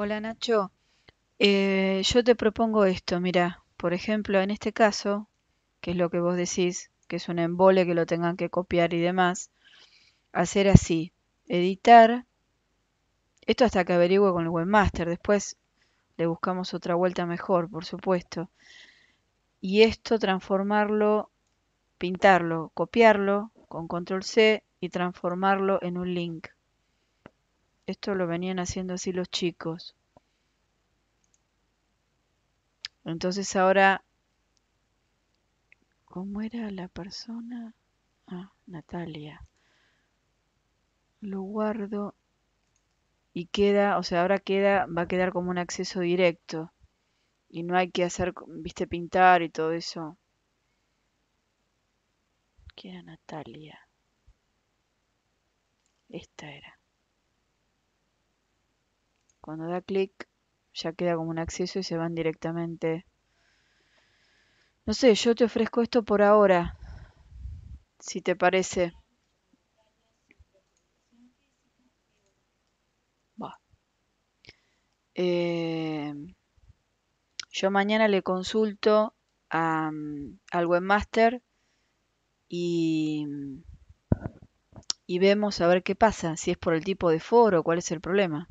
Hola Nacho, eh, yo te propongo esto, mira, por ejemplo, en este caso, que es lo que vos decís, que es un embole que lo tengan que copiar y demás, hacer así, editar, esto hasta que averigüe con el webmaster, después le buscamos otra vuelta mejor, por supuesto, y esto transformarlo, pintarlo, copiarlo con control C y transformarlo en un link. Esto lo venían haciendo así los chicos. Entonces ahora, ¿cómo era la persona? Ah, Natalia. Lo guardo y queda, o sea, ahora queda, va a quedar como un acceso directo. Y no hay que hacer, viste, pintar y todo eso. ¿Qué era Natalia. Esta era. Cuando da clic, ya queda como un acceso y se van directamente. No sé, yo te ofrezco esto por ahora, si te parece. Eh, yo mañana le consulto a, mm, al webmaster y, y vemos a ver qué pasa, si es por el tipo de foro, cuál es el problema.